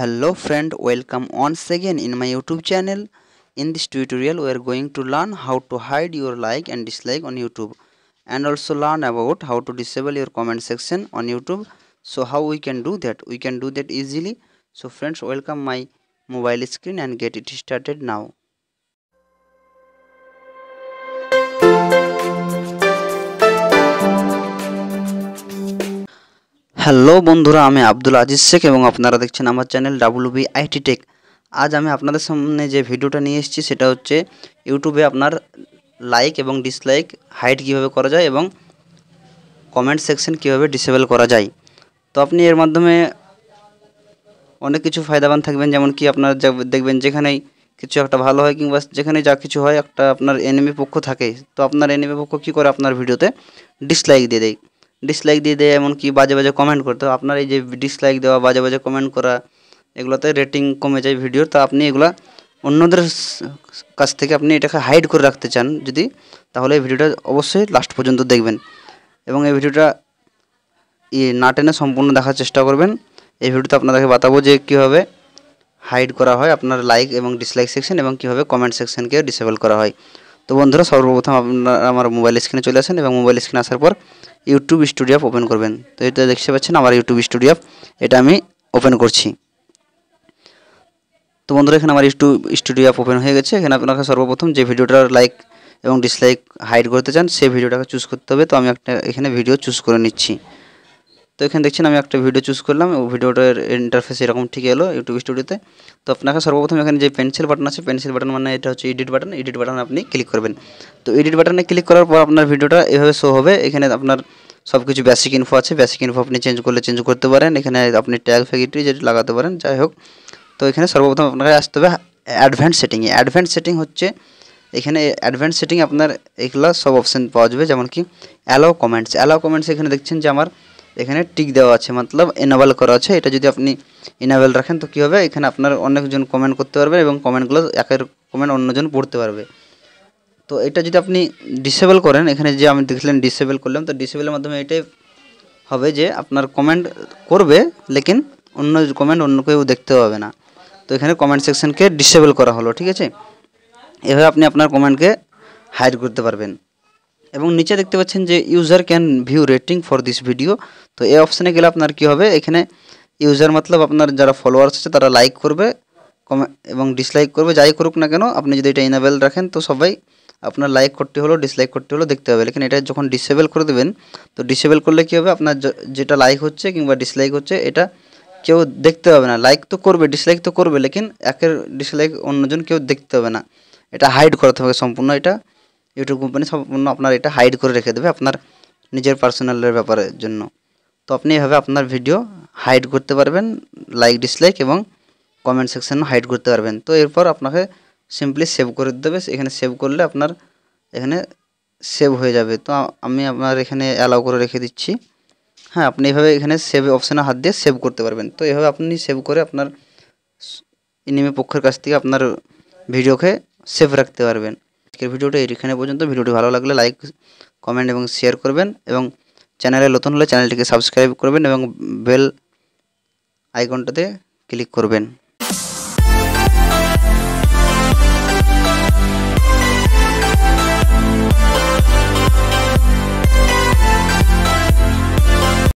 hello friend welcome once again in my youtube channel in this tutorial we are going to learn how to hide your like and dislike on youtube and also learn about how to disable your comment section on youtube so how we can do that we can do that easily so friends welcome my mobile screen and get it started now hello বন্ধুরা আমি আব্দুল আজিজ শেখ এবং আপনারা দেখছেন আমার channel W B IT tech আজ আমি আপনাদের সামনে যে ভিডিওটা নিয়ে এসেছি সেটা হচ্ছে ইউটিউবে আপনার লাইক এবং ডিসলাইক হাইট কীভাবে করা যায় এবং কমেন্ট সেকশন কীভাবে ডিসেবল করা যায় তো আপনি এর মাধ্যমে অনেক কিছু ফায়দাবান থাকবেন যেমন কি আপনার দেখবেন যেখানেই কিছু একটা ভালো হয় কিংবা যেখানে যা কিছু হয় একটা আপনার এনিমি পক্ষ থাকে তো আপনার এনিমি পক্ষ কী করে আপনার ভিডিওতে ডিসলাইক দিয়ে দেয় ডিসলাইক দিয়ে দেয় এমনকি বাজে বাজে কমেন্ট করতে আপনার এই যে ডিসলাইক দেওয়া বাজে বাজে কমেন্ট করা এগুলোতে রেটিং কমে যায় ভিডিওর তা আপনি এগুলা অন্যদের কাছ থেকে আপনি এটাকে হাইড করে রাখতে চান যদি তাহলে এই ভিডিওটা অবশ্যই লাস্ট পর্যন্ত দেখবেন এবং এই ভিডিওটা ইয়ে না টেনে সম্পূর্ণ দেখার চেষ্টা করবেন এই ভিডিওতে আপনাদেরকে বাতাবো যে কীভাবে হাইড করা হয় আপনার লাইক এবং ডিসলাইক সেকশন এবং কীভাবে কমেন্ট সেকশনকে ডিসেবল করা হয় তো বন্ধুরা সর্বপ্রথম আপনারা আমার মোবাইল স্ক্রিনে চলে আসেন এবং মোবাইল স্ক্রিনে আসার পর ইউটিউব স্টুডিও অ্যাপ ওপেন করবেন তো এটা দেখতে পাচ্ছেন আমার ইউটিউব স্টুডিও অ্যাপ এটা আমি ওপেন করছি তো বন্ধুরা এখানে আমার ইউটিউব স্টুডিও অ্যাপ ওপেন হয়ে গেছে এখানে আপনাকে সর্বপ্রথম যে ভিডিওটার লাইক এবং ডিসলাইক হাইড করতে চান সেই ভিডিওটাকে চুজ করতে হবে তো আমি একটা এখানে ভিডিও চুজ করে নিচ্ছি তো এখানে দেখছেন আমি একটা ভিডিও চুজ করলাম ও ভিডিওটার ইন্টারফেস এরকম ঠিক এলো ইউটিউব স্টুডিওতে তো আপনাকে সর্বপ্রথম এখানে যে পেন্সিল বাটন আছে পেন্সিল বাটন মানে এটা হচ্ছে এডিট বাটন এডিট বাটন আপনি ক্লিক করবেন তো এডিট বাটনে ক্লিক করার পর আপনার ভিডিওটা এভাবে শো হবে এখানে আপনার সব কিছু বেসিক ইনফো আছে বেসিক ইনফো আপনি চেঞ্জ করলে চেঞ্জ করতে পারেন এখানে আপনি ট্যাগ ফ্যাগিটি যেটা লাগাতে পারেন যাই হোক তো এখানে সর্বপ্রথম আপনাকে আসতে হবে অ্যাডভান্স সেটিংয়ে অ্যাডভান্স সেটিং হচ্ছে এখানে অ্যাডভান্স সেটিং আপনার এগুলো সব অপশান পাওয়া যাবে যেমন কি অ্যালাও কমেন্টস অ্যালাও কমেন্টস এখানে দেখছেন যে আমার এখানে টিক দেওয়া আছে মতলব এনাবেল করা আছে এটা যদি আপনি এনাবেল রাখেন তো কী হবে এখানে আপনার অনেকজন কমেন্ট করতে পারবে এবং কমেন্টগুলো একের কমেন্ট অন্যজন পড়তে পারবে তো এটা যদি আপনি ডিসেবল করেন এখানে যে আমি দেখলেন ডিসেবল করলাম তো ডিসেবলের মাধ্যমে এটাই হবে যে আপনার কমেন্ট করবে লেকিন অন্য কমেন্ট অন্য কেউ দেখতে পাবে না তো এখানে কমেন্ট সেকশনকে ডিসেবল করা হলো ঠিক আছে এভাবে আপনি আপনার কমেন্টকে হাইড করতে পারবেন এবং নিচে দেখতে পাচ্ছেন যে user can view rating for this video তো এই অপশানে গেলে আপনার কি হবে এখানে ইউজার মতলব আপনার যারা ফলোয়ার্স আছে তারা লাইক করবে এবং ডিসলাইক করবে যাই করুক না কেন আপনি যদি এটা ইনাবেল রাখেন তো সবাই আপনার লাইক করতে হলো ডিসলাইক করতে হলো দেখতে হবে লেকিন এটা যখন ডিসেবল করে দেবেন তো ডিসেবল করলে কী হবে আপনার যেটা লাইক হচ্ছে কিংবা ডিসলাইক হচ্ছে এটা কেউ দেখতে পাবে না লাইক তো করবে ডিসলাইক তো করবে লেকিন একের ডিসলাইক অন্যজন কেউ দেখতে হবে না এটা হাইড করাতে হবে সম্পূর্ণ এটা ইউটিউব কোম্পানি সম্পূর্ণ আপনার এটা হাইড করে রেখে দেবে আপনার নিজের পার্সোনালের ব্যাপারের জন্য তো আপনি এভাবে আপনার ভিডিও হাইড করতে পারবেন লাইক ডিসলাইক এবং কমেন্ট সেকশন হাইড করতে পারবেন তো এরপর আপনাকে সিম্পলি সেভ করে দেবে এখানে সেভ করলে আপনার এখানে সেভ হয়ে যাবে তো আমি আপনার এখানে অ্যালাউ করে রেখে দিচ্ছি হ্যাঁ আপনি এভাবে এখানে সেভ অপশানে হাত দিয়ে সেভ করতে পারবেন তো এভাবে আপনি সেভ করে আপনার এনিমি পক্ষের কাছ থেকে আপনার ভিডিওকে সেভ রাখতে পারবেন আজকের ভিডিওটা এখানে পর্যন্ত ভিডিওটি ভালো লাগলে লাইক কমেন্ট এবং শেয়ার করবেন এবং চ্যানেলে নতুন হলে চ্যানেলটিকে সাবস্ক্রাইব করবেন এবং বেল আইকনটাতে ক্লিক করবেন